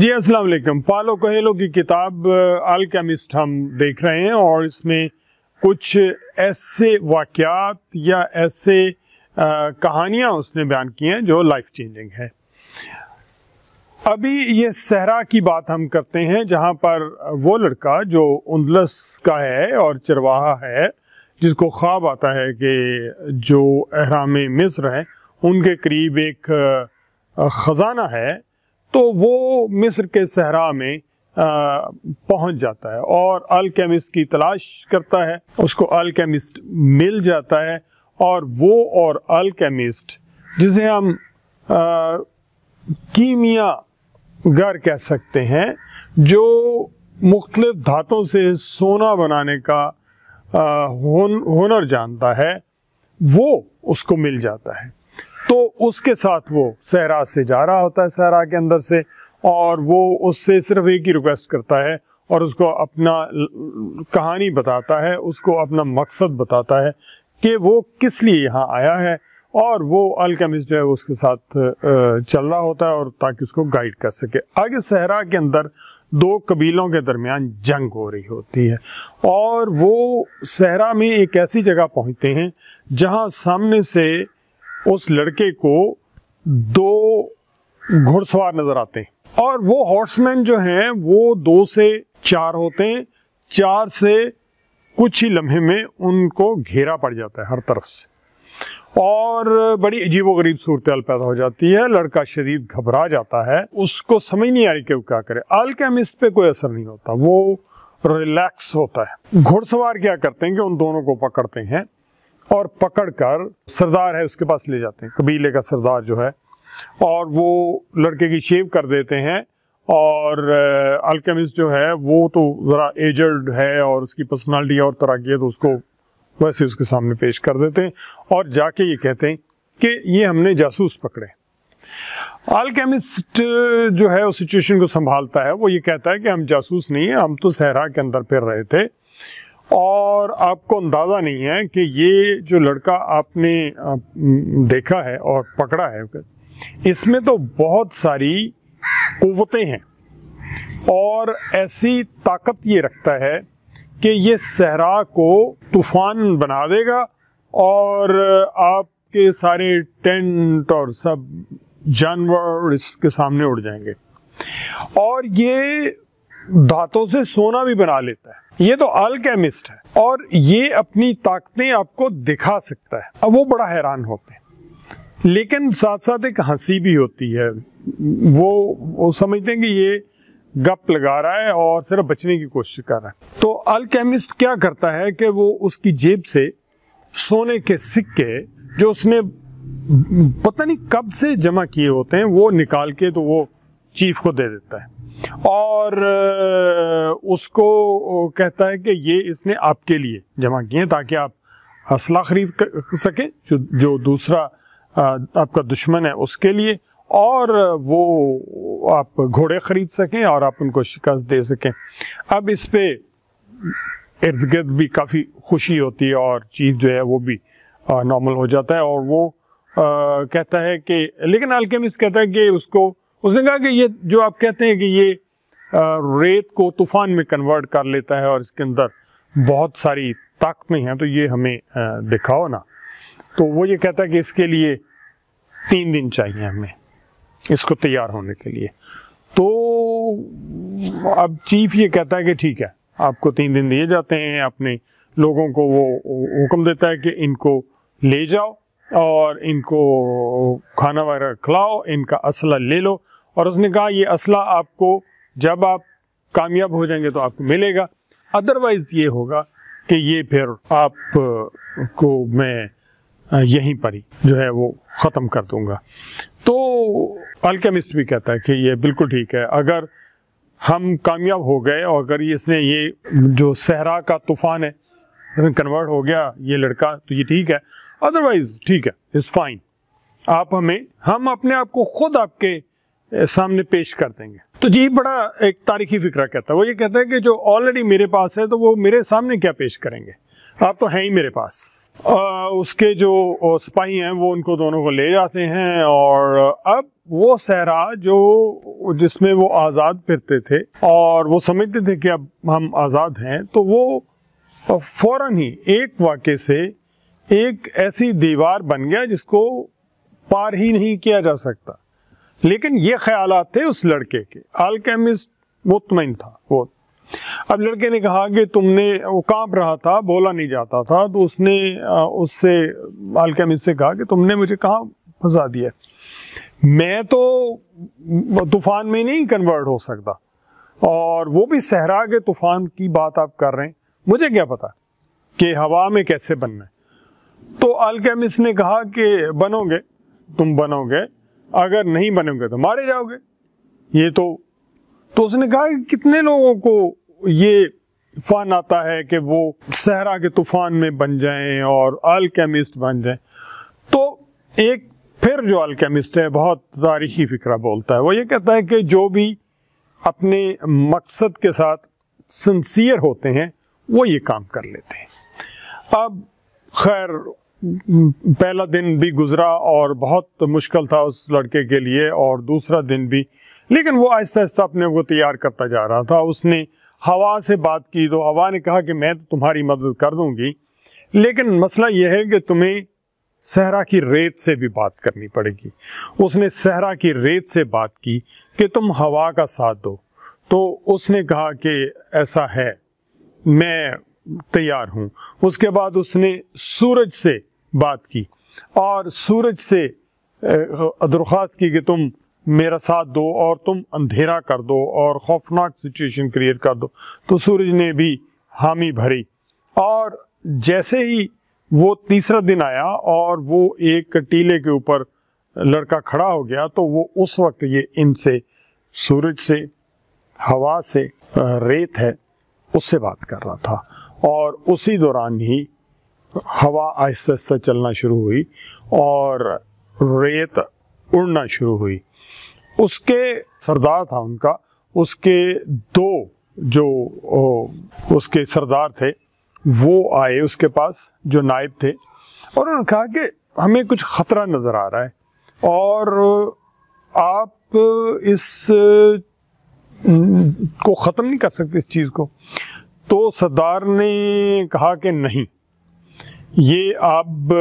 जी अस्सलाम वालेकुम पालो कोहेलो की किताब अलकेमिस्ट हम देख रहे हैं और इसमें कुछ ऐसे वाक्यात या ऐसे कहानियां उसने बयान की हैं जो लाइफ चेंजिंग है अभी ये सहरा की बात हम करते हैं जहां पर वो लड़का जो उन्दलस का है और चरवाहा है जिसको ख्वाब आता है कि जो अहराम मिस्र है उनके करीब एक ख़जाना है तो वो मिस्र के सहरा में पहुंच जाता है और अलकेमिस्ट की तलाश करता है उसको अलकेमिस्ट मिल जाता है और वो और अलकेमिस्ट जिसे हम कीमिया गर कह सकते हैं जो मुख्तलिफ धातों से सोना बनाने का हुनर जानता है वो उसको मिल जाता है उसके साथ वो सहरा से जा रहा होता है सहरा के अंदर से और वो उससे सिर्फ एक ही रिक्वेस्ट करता है और उसको अपना कहानी बताता है उसको अपना मकसद बताता है कि वो किस लिए यहाँ आया है और वो अल्केमिस्ट जो है उसके साथ चल रहा होता है और ताकि उसको गाइड कर सके आगे सहरा के अंदर दो कबीलों के दरमियान जंग हो रही होती है और वो सहरा में एक ऐसी जगह पहुँचते हैं जहाँ सामने से उस लड़के को दो घुड़सवार नजर आते हैं और वो हॉर्समैन जो हैं वो दो से चार होते हैं चार से कुछ ही लम्हे में उनको घेरा पड़ जाता है हर तरफ से और बड़ी अजीबोगरीब सूरत पैदा हो जाती है लड़का शरीर घबरा जाता है उसको समझ नहीं आ रही कि वो क्या करे अल्केमिस्ट पे कोई असर नहीं होता वो रिलैक्स होता है घुड़सवार क्या करते हैं कि उन दोनों को पकड़ते हैं और पकड़कर सरदार है उसके पास ले जाते हैं कबीले का सरदार जो है और वो लड़के की शेव कर देते हैं और अल्केमिस्ट जो है वो तो ज़रा एजड है और उसकी पर्सनालिटी और तरह की है तो उसको वैसे उसके सामने पेश कर देते हैं और जाके ये कहते हैं कि ये हमने जासूस पकड़े अल्केमिस्ट जो है उस सिचुएशन को संभालता है वो ये कहता है कि हम जासूस नहीं हैं हम तो सहरा के अंदर फिर रहे थे और आपको अंदाज़ा नहीं है कि ये जो लड़का आपने देखा है और पकड़ा है इसमें तो बहुत सारी कुतें हैं और ऐसी ताकत ये रखता है कि ये सहरा को तूफान बना देगा और आपके सारे टेंट और सब जानवर इसके सामने उड़ जाएंगे और ये धातों से सोना भी बना लेता है ये तो अल्केमिस्ट है और ये अपनी ताकतें आपको दिखा सकता है अब वो बड़ा हैरान होते हैं लेकिन साथ साथ एक हंसी भी होती है वो वो समझते हैं कि ये गप लगा रहा है और सिर्फ बचने की कोशिश कर रहा है तो अल्केमिस्ट क्या करता है कि वो उसकी जेब से सोने के सिक्के जो उसने पता नहीं कब से जमा किए होते हैं वो निकाल के तो वो चीफ को दे देता है और उसको कहता है कि ये इसने आपके लिए जमा किए ताकि आप असला खरीद सकें जो जो दूसरा आपका दुश्मन है उसके लिए और वो आप घोड़े खरीद सकें और आप उनको शिकस्त दे सकें अब इस पे इर्द गिर्द भी काफ़ी खुशी होती है और चीफ जो है वो भी नॉर्मल हो जाता है और वो आ, कहता है कि लेकिन अलकेमिस कहता है कि उसको उसने कहा कि ये जो आप कहते हैं कि ये रेत को तूफान में कन्वर्ट कर लेता है और इसके अंदर बहुत सारी ताकतें हैं तो ये हमें दिखाओ ना तो वो ये कहता है कि इसके लिए तीन दिन चाहिए हमें इसको तैयार होने के लिए तो अब चीफ ये कहता है कि ठीक है आपको तीन दिन दिए जाते हैं अपने लोगों को वो हुक्म देता है कि इनको ले जाओ और इनको खाना वगैरह खिलाओ इनका असला ले लो और उसने कहा ये असला आपको जब आप कामयाब हो जाएंगे तो आपको मिलेगा अदरवाइज ये होगा कि ये फिर आप को मैं यहीं पर ही जो है वो ख़त्म कर दूंगा तो अल्केमिस्ट भी कहता है कि ये बिल्कुल ठीक है अगर हम कामयाब हो गए और अगर इसने ये जो सहरा का तूफ़ान है कन्वर्ट हो गया ये लड़का तो ये ठीक है अदरवाइज ठीक है इज फाइन आप हमें हम अपने आप को खुद आपके सामने पेश कर देंगे तो जी बड़ा एक तारीखी फिक्रा कहता है वो ये कहता है कि जो ऑलरेडी मेरे पास है तो वो मेरे सामने क्या पेश करेंगे आप तो हैं ही मेरे पास आ, उसके जो सिपाही हैं वो उनको दोनों को ले जाते हैं और अब वो सहरा जो जिसमें वो आज़ाद फिरते थे और वो समझते थे कि अब हम आज़ाद हैं तो वो फौरन ही एक वाक्य से एक ऐसी दीवार बन गया जिसको पार ही नहीं किया जा सकता लेकिन ये ख्याल थे उस लड़के के अलकेमिस्ट मुतमिन था वो अब लड़के ने कहा कि तुमने वो कांप रहा था बोला नहीं जाता था तो उसने उससे अलकेमिस्ट से कहा कि तुमने मुझे कहाँ फंसा दिया मैं तो तूफान में नहीं कन्वर्ट हो सकता और वो भी सहरा के तूफान की बात आप कर रहे हैं मुझे क्या पता कि हवा में कैसे बनना है तो अल्केमिस्ट ने कहा कि बनोगे तुम बनोगे अगर नहीं बनोगे तो मारे जाओगे ये तो तो उसने कहा कि कितने लोगों को ये फन आता है कि वो सहरा के तूफान में बन जाएं और अल्केमिस्ट बन जाएं तो एक फिर जो अल्केमिस्ट है बहुत तारीखी फिक्रा बोलता है वो ये कहता है कि जो भी अपने मकसद के साथ सिंसियर होते हैं वो ये काम कर लेते हैं अब खैर पहला दिन भी गुजरा और बहुत मुश्किल था उस लड़के के लिए और दूसरा दिन भी लेकिन वो आहिस्ता आहिस्ता अपने को तैयार करता जा रहा था उसने हवा से बात की तो हवा ने कहा कि मैं तो तुम्हारी मदद कर दूंगी लेकिन मसला यह है कि तुम्हें सहरा की रेत से भी बात करनी पड़ेगी उसने सहरा की रेत से बात की कि तुम हवा का साथ दो तो उसने कहा कि ऐसा है मैं तैयार हूँ उसके बाद उसने सूरज से बात की और सूरज से दरख्वास्त की कि तुम मेरा साथ दो और तुम अंधेरा कर दो और खौफनाक सिचुएशन क्रिएट कर दो तो सूरज ने भी हामी भरी और जैसे ही वो तीसरा दिन आया और वो एक टीले के ऊपर लड़का खड़ा हो गया तो वो उस वक्त ये इनसे सूरज से हवा से रेत है उससे बात कर रहा था और उसी दौरान ही हवा आहिस्ता आहिस्ता चलना शुरू हुई और रेत उड़ना शुरू हुई उसके सरदार था उनका उसके दो जो उसके सरदार थे वो आए उसके पास जो नायब थे और उन्होंने कहा कि हमें कुछ ख़तरा नज़र आ रहा है और आप इस को ख़त्म नहीं कर सकते इस चीज़ को तो सरदार ने कहा कि नहीं ये अब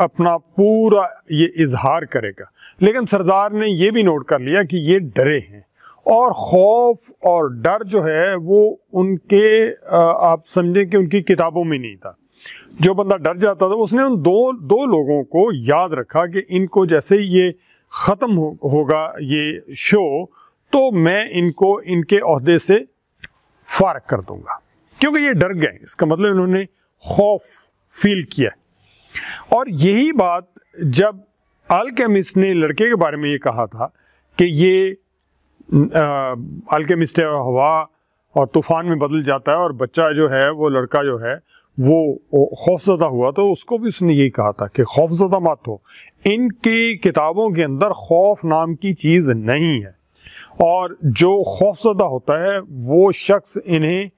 अपना पूरा ये इजहार करेगा लेकिन सरदार ने ये भी नोट कर लिया कि ये डरे हैं और खौफ और डर जो है वो उनके आप समझें कि उनकी किताबों में नहीं था जो बंदा डर जाता था उसने उन दो दो लोगों को याद रखा कि इनको जैसे ये ख़त्म हो, होगा ये शो तो मैं इनको इनके अहदे से फारक कर दूंगा क्योंकि ये डर गए इसका मतलब इन्होंने खौफ फील किया और यही बात जब अल्केमिस्ट ने लड़के के बारे में ये कहा था कि ये अल्केमिस्ट है हवा और तूफान में बदल जाता है और बच्चा जो है वो लड़का जो है वो खौफजदा हुआ तो उसको भी उसने यही कहा था कि खौफजदा मत हो इनकी किताबों के अंदर खौफ नाम की चीज़ नहीं है और जो खौफजदा होता है वो शख्स इन्हें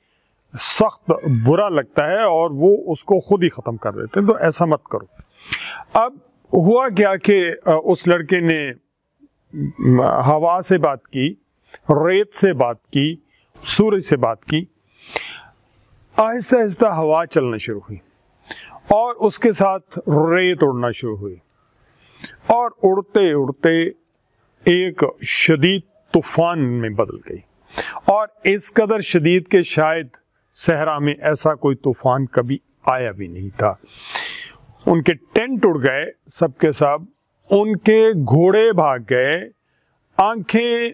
सख्त बुरा लगता है और वो उसको खुद ही ख़त्म कर देते हैं तो ऐसा मत करो अब हुआ क्या कि उस लड़के ने हवा से बात की रेत से बात की सूरज से बात की आहिस्ता आहिस्ता हवा चलना शुरू हुई और उसके साथ रेत उड़ना शुरू हुई और उड़ते उड़ते एक शदीद तूफान में बदल गई और इस कदर शदीद के शायद सहरा में ऐसा कोई तूफान कभी आया भी नहीं था उनके टेंट उड़ गए सबके सब उनके घोड़े भाग गए आंखें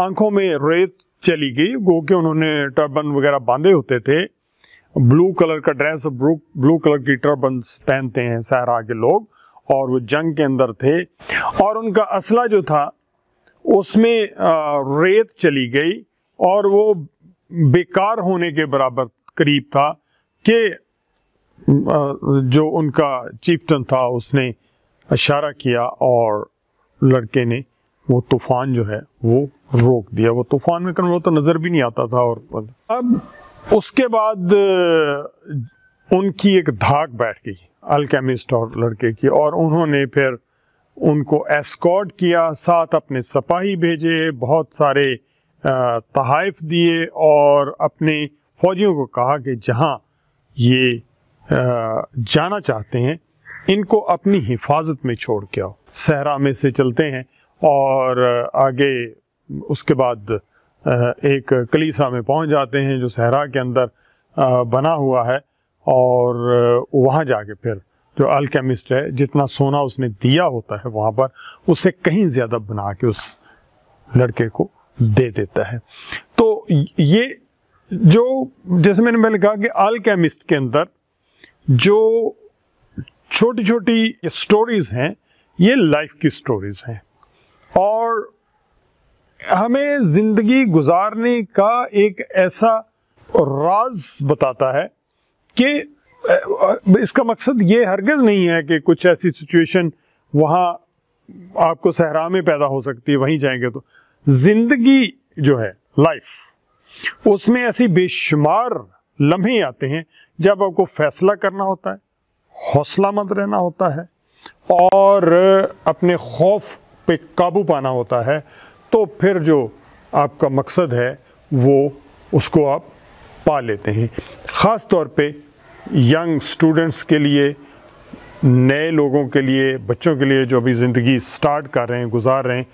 आंखों में रेत चली गई गो के उन्होंने टर्बन वगैरह बांधे होते थे ब्लू कलर का ड्रेस ब्लू ब्लू कलर की टर्बन पहनते हैं सहरा के लोग और वो जंग के अंदर थे और उनका असला जो था उसमें रेत चली गई और वो बेकार होने के बराबर करीब था कि जो उनका चीफ्टन था उसने इशारा किया और लड़के ने वो तूफान जो है वो रोक दिया वो तूफान में कन्वर्ट तो नज़र भी नहीं आता था और अब उसके बाद उनकी एक धाक बैठ गई अलकेमिस्ट और लड़के की और उन्होंने फिर उनको एस्कॉर्ट किया साथ अपने सपाही भेजे बहुत सारे तहाइफ दिए और अपने फौजियों को कहा कि जहाँ ये जाना चाहते हैं इनको अपनी हिफाजत में छोड़ के आओ सहरा में से चलते हैं और आगे उसके बाद एक कलीसा में पहुंच जाते हैं जो सहरा के अंदर बना हुआ है और वहां जाके फिर जो अल्केमिस्ट है जितना सोना उसने दिया होता है वहां पर उसे कहीं ज़्यादा बना के उस लड़के को दे देता है तो ये जो जैसे मैंने पहले कहा कि आलकेमिस्ट के अंदर जो छोटी छोटी स्टोरीज हैं ये लाइफ की स्टोरीज हैं और हमें ज़िंदगी गुजारने का एक ऐसा राज बताता है कि इसका मकसद ये हरगज़ नहीं है कि कुछ ऐसी सिचुएशन वहाँ आपको सहरा में पैदा हो सकती है वहीं जाएंगे तो जिंदगी जो है लाइफ उसमें ऐसी बेशुमार लम्हे आते हैं जब आपको फैसला करना होता है हौसला मंद रहना होता है और अपने खौफ पे काबू पाना होता है तो फिर जो आपका मकसद है वो उसको आप पा लेते हैं ख़ास तौर पे यंग स्टूडेंट्स के लिए नए लोगों के लिए बच्चों के लिए जो अभी ज़िंदगी स्टार्ट कर रहे हैं गुजार रहे हैं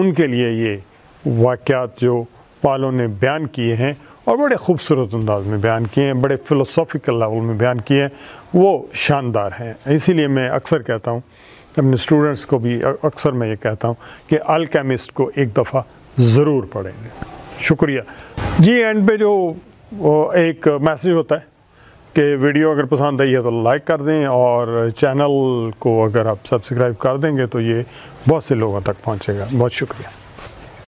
उनके लिए ये वाक़ात जो पालों ने बयान किए हैं और बड़े खूबसूरत अंदाज में बयान किए हैं बड़े फ़िलोसॉफ़िकल लेवल में बयान किए हैं वो शानदार हैं इसीलिए मैं अक्सर कहता हूँ अपने स्टूडेंट्स को भी अक्सर मैं ये कहता हूँ कि अलकेमिस्ट को एक दफ़ा ज़रूर पढ़ेंगे शुक्रिया जी एंड पे जो एक मैसेज होता है कि वीडियो अगर पसंद आई है तो लाइक कर दें और चैनल को अगर आप सब्सक्राइब कर देंगे तो ये बहुत से लोगों तक पहुँचेगा बहुत शुक्रिया